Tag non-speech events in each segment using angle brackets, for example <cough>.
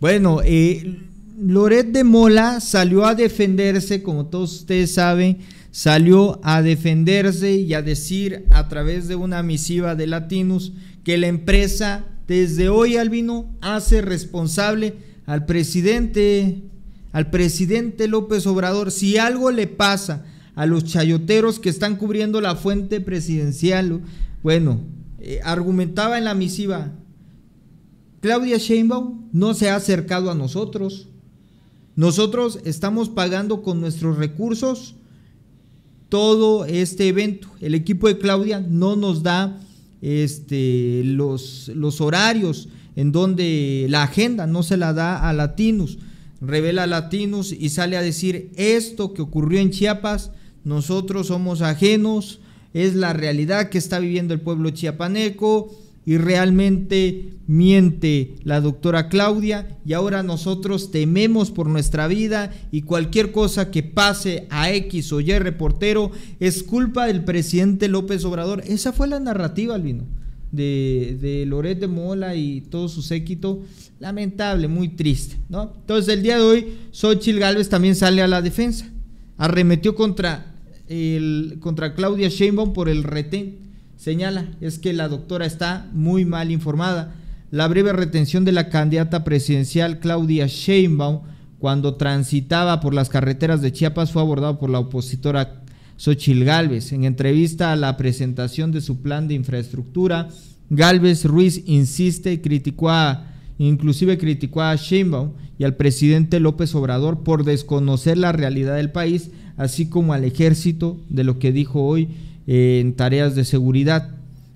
Bueno, eh, Loret de Mola salió a defenderse, como todos ustedes saben, salió a defenderse y a decir a través de una misiva de Latinos que la empresa desde hoy Albino hace responsable al presidente, al presidente López Obrador, si algo le pasa a los chayoteros que están cubriendo la fuente presidencial, bueno, eh, argumentaba en la misiva, Claudia Sheinbaum no se ha acercado a nosotros. Nosotros estamos pagando con nuestros recursos todo este evento. El equipo de Claudia no nos da este, los, los horarios en donde la agenda no se la da a Latinos. Revela a Latinos y sale a decir esto que ocurrió en Chiapas, nosotros somos ajenos, es la realidad que está viviendo el pueblo chiapaneco y realmente miente la doctora Claudia y ahora nosotros tememos por nuestra vida y cualquier cosa que pase a X o Y reportero es culpa del presidente López Obrador. Esa fue la narrativa, Albino, de, de Loret de Mola y todo su séquito. Lamentable, muy triste, ¿no? Entonces el día de hoy Xochitl Gálvez también sale a la defensa. Arremetió contra, contra Claudia Sheinbaum por el retén señala es que la doctora está muy mal informada. La breve retención de la candidata presidencial Claudia Sheinbaum cuando transitaba por las carreteras de Chiapas fue abordado por la opositora Xochil Gálvez. En entrevista a la presentación de su plan de infraestructura, Gálvez Ruiz insiste y criticó a inclusive criticó a Sheinbaum y al presidente López Obrador por desconocer la realidad del país, así como al ejército de lo que dijo hoy en tareas de seguridad.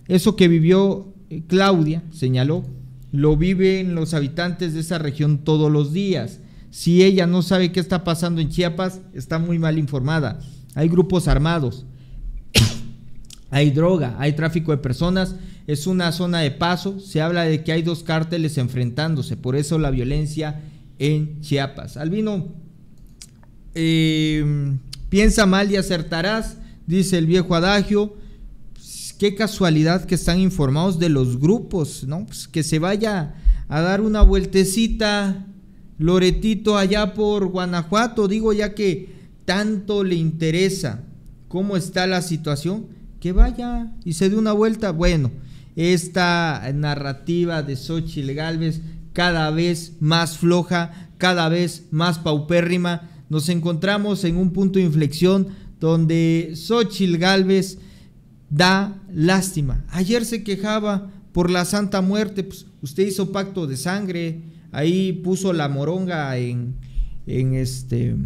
Eso que vivió eh, Claudia, señaló, lo viven los habitantes de esa región todos los días. Si ella no sabe qué está pasando en Chiapas, está muy mal informada. Hay grupos armados, <coughs> hay droga, hay tráfico de personas, es una zona de paso, se habla de que hay dos cárteles enfrentándose, por eso la violencia en Chiapas. Albino, eh, piensa mal y acertarás dice el viejo adagio, qué casualidad que están informados de los grupos, ¿no? Pues que se vaya a dar una vueltecita Loretito allá por Guanajuato, digo ya que tanto le interesa cómo está la situación, que vaya y se dé una vuelta. Bueno, esta narrativa de Xochitl Galvez cada vez más floja, cada vez más paupérrima. Nos encontramos en un punto de inflexión donde Xochil Gálvez da lástima. Ayer se quejaba por la Santa Muerte, pues usted hizo pacto de sangre, ahí puso la moronga en, en este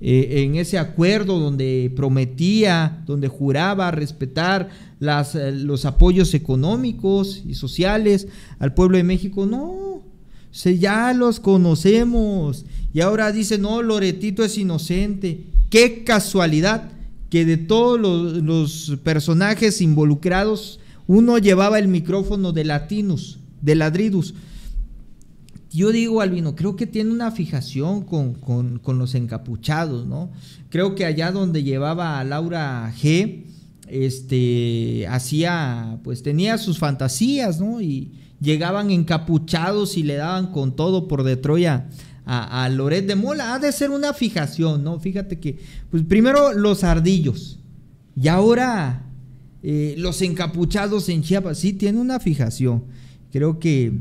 eh, en ese acuerdo donde prometía, donde juraba respetar las, los apoyos económicos y sociales al pueblo de México. No, ya los conocemos y ahora dice, no, Loretito es inocente. Qué casualidad que de todos los, personajes involucrados, uno llevaba el micrófono de Latinus, de Ladridus. Yo digo, Albino, creo que tiene una fijación con, los encapuchados, ¿no? Creo que allá donde llevaba a Laura G, este, hacía, pues tenía sus fantasías, ¿no? Y llegaban encapuchados y le daban con todo por Detroit a, Loret de Mola. Ha de ser una fijación, ¿no? Fíjate que, pues primero los ardillos y ahora eh, los encapuchados en Chiapas. Sí, tiene una fijación. Creo que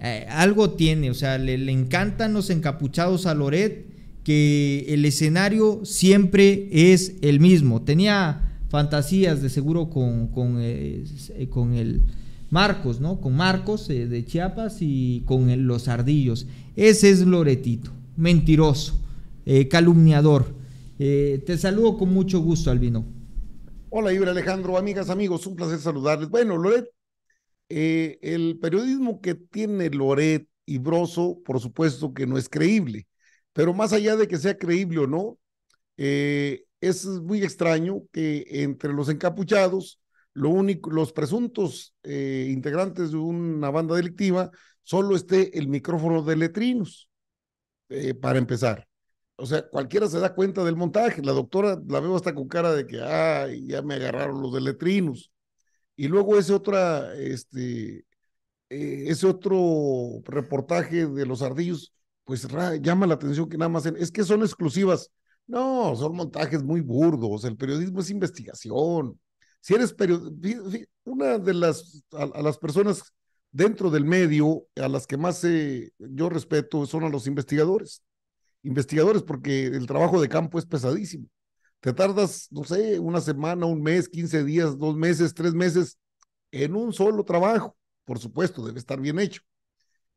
eh, algo tiene, o sea, le, encantan los encapuchados a Loret, que el escenario siempre es el mismo. Tenía fantasías de seguro con, con, eh, con el Marcos, ¿no? Con Marcos eh, de Chiapas y con los ardillos. Ese es Loretito, mentiroso, eh, calumniador. Eh, te saludo con mucho gusto, Albino. Hola, Ibra Alejandro, amigas, amigos, un placer saludarles. Bueno, Loret, el periodismo que tiene Loret y Broso, por supuesto que no es creíble, pero más allá de que sea creíble o no, es muy extraño que entre los encapuchados, lo único, los presuntos eh, integrantes de una banda delictiva, solo esté el micrófono de letrinos, eh, para empezar. O sea, cualquiera se da cuenta del montaje. La doctora la veo hasta con cara de que, ah, ya me agarraron los de letrinos. Y luego ese otra, este, eh, ese otro reportaje de los ardillos, pues llama la atención que nada más, es que son exclusivas. No, son montajes muy burdos. El periodismo es investigación si eres periodista, una de las, a, las personas dentro del medio a las que más eh, yo respeto son a los investigadores. Investigadores, porque el trabajo de campo es pesadísimo. Te tardas, no sé, una semana, un mes, quince días, dos meses, tres meses en un solo trabajo. Por supuesto, debe estar bien hecho.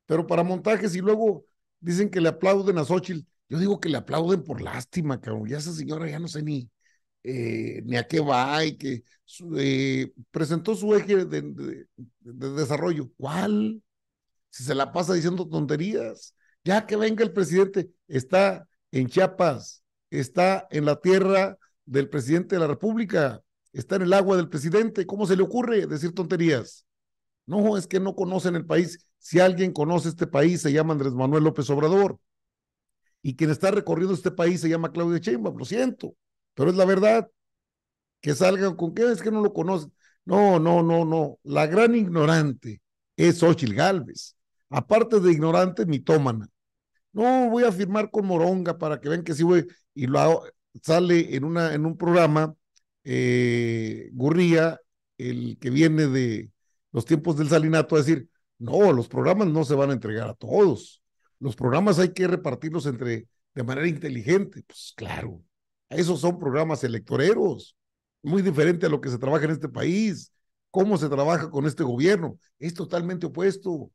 Pero para montajes y luego dicen que le aplauden a Xochitl. Yo digo que le aplauden por lástima, cabrón. Ya esa señora ya no sé ni, eh, ni a qué va y que eh, presentó su eje de, desarrollo. ¿Cuál? Si se la pasa diciendo tonterías, ya que venga el presidente, está en Chiapas, está en la tierra del presidente de la República, está en el agua del presidente. ¿Cómo se le ocurre decir tonterías? No, es que no conocen el país. Si alguien conoce este país, se llama Andrés Manuel López Obrador. Y quien está recorriendo este país se llama Claudia Sheinbaum, lo siento. Pero es la verdad. Que salgan con que es que no lo conocen. No, no, no, no. La gran ignorante es Ochil Galvez. Aparte de ignorante, mitómana. No, voy a firmar con Moronga para que vean que sí voy. Y lo hago, sale en, una, en un programa, eh, Gurría, el que viene de los tiempos del Salinato, a decir, no, los programas no se van a entregar a todos. Los programas hay que repartirlos entre de manera inteligente. Pues claro, esos son programas electoreros, muy diferente a lo que se trabaja en este país, cómo se trabaja con este gobierno. Es totalmente opuesto.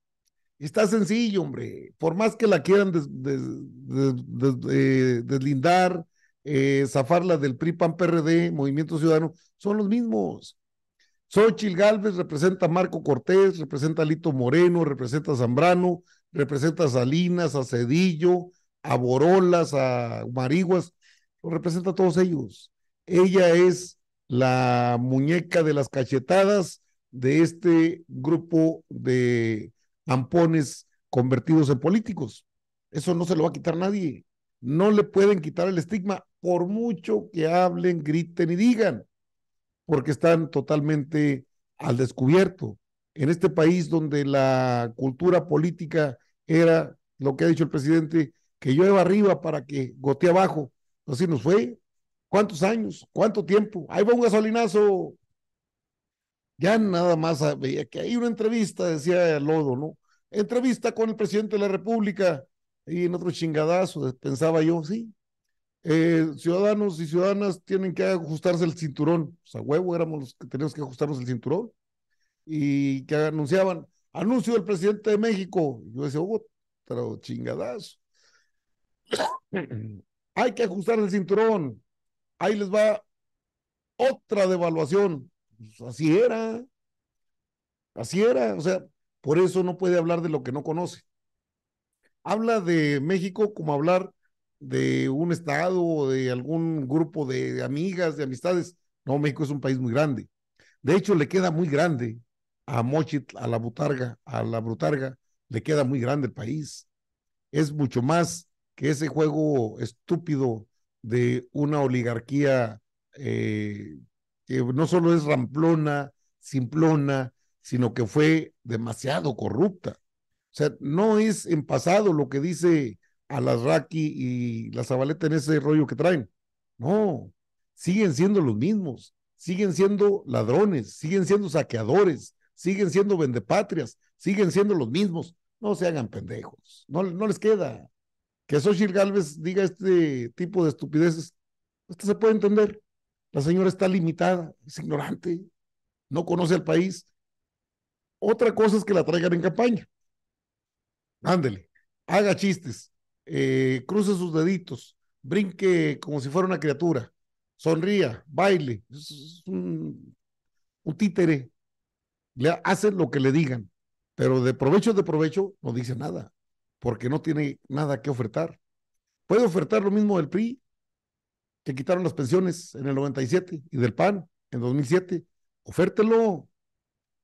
Está sencillo, hombre. Por más que la quieran eh, deslindar, eh, zafarla del PRI, PAN, PRD, Movimiento Ciudadano, son los mismos. Xochitl Galvez representa a Marco Cortés, representa a Lito Moreno, representa a Zambrano, representa a Salinas, a Cedillo, a Borolas, a Mariguas lo representa a todos ellos. Ella es la muñeca de las cachetadas de este grupo de ampones convertidos en políticos. Eso no se lo va a quitar nadie. No le pueden quitar el estigma por mucho que hablen, griten y digan, porque están totalmente al descubierto. En este país donde la cultura política era lo que ha dicho el presidente, que llueva arriba para que gotee abajo, Así nos fue. ¿Cuántos años? ¿Cuánto tiempo? Ahí va un gasolinazo. Ya nada más ah, veía que hay una entrevista, decía Lodo, ¿no? Entrevista con el presidente de la República. Y en otro chingadazo, pensaba yo, sí. Eh, ciudadanos y ciudadanas tienen que ajustarse el cinturón. O pues, sea, huevo, éramos los que teníamos que ajustarnos el cinturón. Y que anunciaban, anuncio del presidente de México. Yo decía, oh, pero chingadazo. Hay que ajustar el cinturón. Ahí les va otra devaluación. Pues, así era. Así era. O sea, por eso no puede hablar de lo que no conoce. Habla de México como hablar de un estado o de algún grupo de, de amigas, de amistades. No, México es un país muy grande. De hecho, le queda muy grande a Mochit, a la Butarga, a la Brutarga, le queda muy grande el país. Es mucho más que ese juego estúpido de una oligarquía eh, que no solo es ramplona, simplona, sino que fue demasiado corrupta. O sea, no es en pasado lo que dice Raki y la Zabaleta en ese rollo que traen. No, siguen siendo los mismos, siguen siendo ladrones, siguen siendo saqueadores, siguen siendo vendepatrias, siguen siendo los mismos. No se hagan pendejos, no, no les queda que Xochitl Galvez diga este tipo de estupideces, esto se puede entender. La señora está limitada, es ignorante, no conoce al país. Otra cosa es que la traigan en campaña. Ándele, haga chistes, eh, cruce sus deditos, brinque como si fuera una criatura, sonría, baile, es un, un títere, le hacen lo que le digan, pero de provecho de provecho no dice nada porque no tiene nada que ofertar. Puede ofertar lo mismo del PRI, que quitaron las pensiones en el 97, y del PAN en 2007. Ofértelo.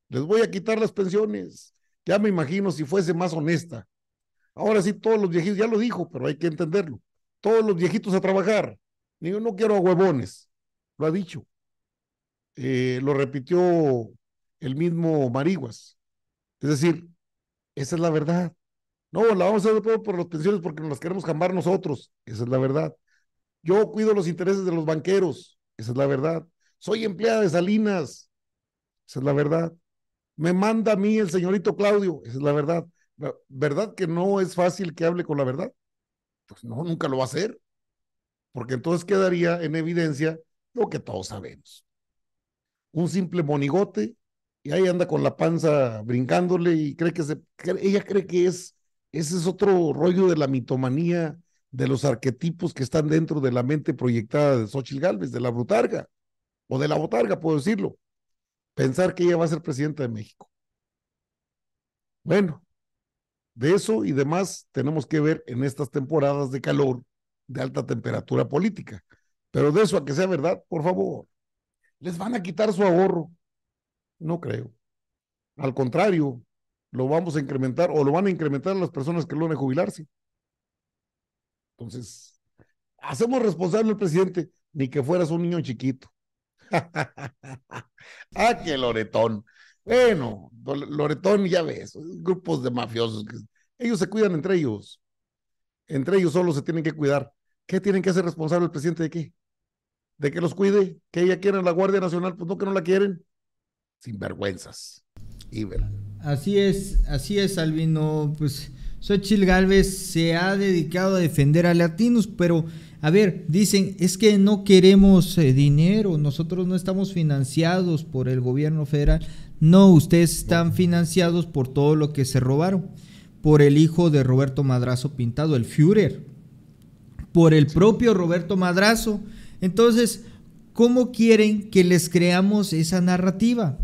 Les voy a quitar las pensiones. Ya me imagino si fuese más honesta. Ahora sí, todos los viejitos, ya lo dijo, pero hay que entenderlo. Todos los viejitos a trabajar. yo no quiero a huevones. Lo ha dicho. Eh, lo repitió el mismo Mariguas. Es decir, esa es la verdad. No, la vamos a hacer por las pensiones porque nos las queremos jambar nosotros. Esa es la verdad. Yo cuido los intereses de los banqueros. Esa es la verdad. Soy empleada de Salinas. Esa es la verdad. Me manda a mí el señorito Claudio. Esa es la verdad. ¿Verdad que no es fácil que hable con la verdad? Pues no, nunca lo va a hacer. Porque entonces quedaría en evidencia lo que todos sabemos. Un simple monigote y ahí anda con la panza brincándole y cree que se, ella cree que es ese es otro rollo de la mitomanía, de los arquetipos que están dentro de la mente proyectada de Xochitl Gálvez, de la brutarga, o de la botarga, puedo decirlo. Pensar que ella va a ser presidenta de México. Bueno, de eso y demás tenemos que ver en estas temporadas de calor, de alta temperatura política. Pero de eso a que sea verdad, por favor, les van a quitar su ahorro. No creo. Al contrario, lo vamos a incrementar o lo van a incrementar las personas que lo a jubilarse. Entonces, hacemos responsable al presidente, ni que fueras un niño chiquito. <laughs> ah, que Loretón. Bueno, Loretón, ya ves, grupos de mafiosos. Ellos se cuidan entre ellos. Entre ellos solo se tienen que cuidar. ¿Qué tienen que hacer responsable el presidente de qué? ¿De que los cuide? ¿Que ella quiera la Guardia Nacional? Pues no, que no la quieren. Sinvergüenzas. Y verán. Así es, así es, Albino. Pues Xochitl Galvez se ha dedicado a defender a latinos, pero a ver, dicen, es que no queremos eh, dinero, nosotros no estamos financiados por el gobierno federal. No, ustedes están financiados por todo lo que se robaron, por el hijo de Roberto Madrazo Pintado, el Führer, por el propio Roberto Madrazo. Entonces, ¿cómo quieren que les creamos esa narrativa?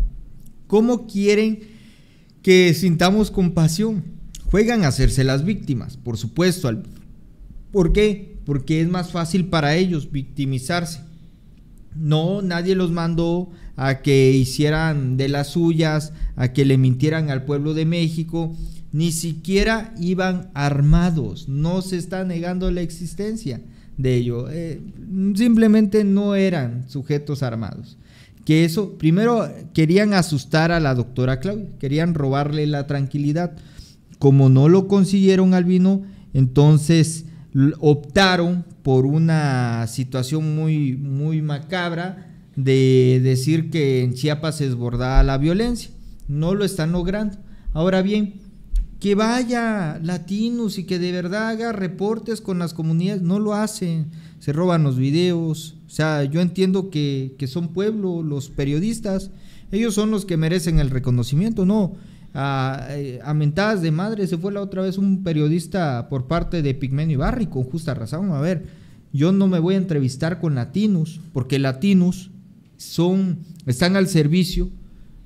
¿Cómo quieren que sintamos compasión. Juegan a hacerse las víctimas, por supuesto. ¿Por qué? Porque es más fácil para ellos victimizarse. No, nadie los mandó a que hicieran de las suyas, a que le mintieran al pueblo de México. Ni siquiera iban armados. No se está negando la existencia de ello. Eh, simplemente no eran sujetos armados que eso, primero querían asustar a la doctora Claudia, querían robarle la tranquilidad. Como no lo consiguieron al vino, entonces optaron por una situación muy, muy macabra de decir que en Chiapas se desbordaba la violencia. No lo están logrando. Ahora bien, que vaya latinos y que de verdad haga reportes con las comunidades, no lo hacen, se roban los videos, o sea, yo entiendo que, son pueblo, los periodistas, ellos son los que merecen el reconocimiento, no, ah, eh, a, mentadas de madre se fue la otra vez un periodista por parte de Pigmenio Ibarri, con justa razón, a ver, yo no me voy a entrevistar con latinos porque latinos son, están al servicio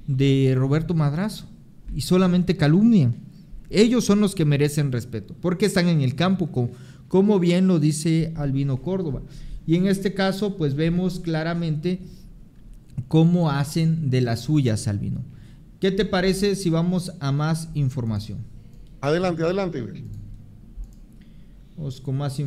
de Roberto Madrazo y solamente calumnian. Ellos son los que merecen respeto, porque están en el campo, como, bien lo dice Albino Córdoba. Y en este caso, pues vemos claramente cómo hacen de las suyas, Albino. ¿Qué te parece si vamos a más información? Adelante, adelante, con más